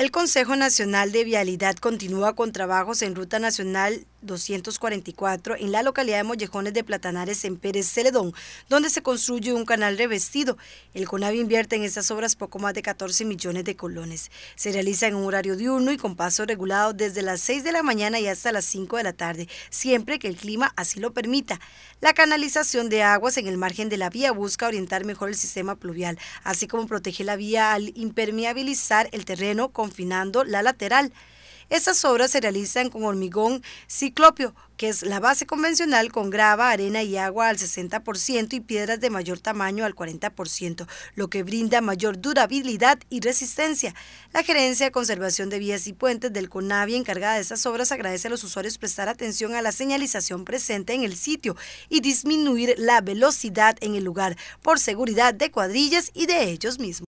El Consejo Nacional de Vialidad continúa con trabajos en Ruta Nacional 244 en la localidad de Mollejones de Platanares en Pérez Celedón, donde se construye un canal revestido. El CONAVI invierte en estas obras poco más de 14 millones de colones. Se realiza en un horario diurno y con paso regulado desde las 6 de la mañana y hasta las 5 de la tarde, siempre que el clima así lo permita. La canalización de aguas en el margen de la vía busca orientar mejor el sistema pluvial, así como proteger la vía al impermeabilizar el terreno confinando la lateral. Estas obras se realizan con hormigón ciclopio, que es la base convencional con grava, arena y agua al 60% y piedras de mayor tamaño al 40%, lo que brinda mayor durabilidad y resistencia. La Gerencia de Conservación de Vías y Puentes del CONAVI encargada de estas obras agradece a los usuarios prestar atención a la señalización presente en el sitio y disminuir la velocidad en el lugar por seguridad de cuadrillas y de ellos mismos.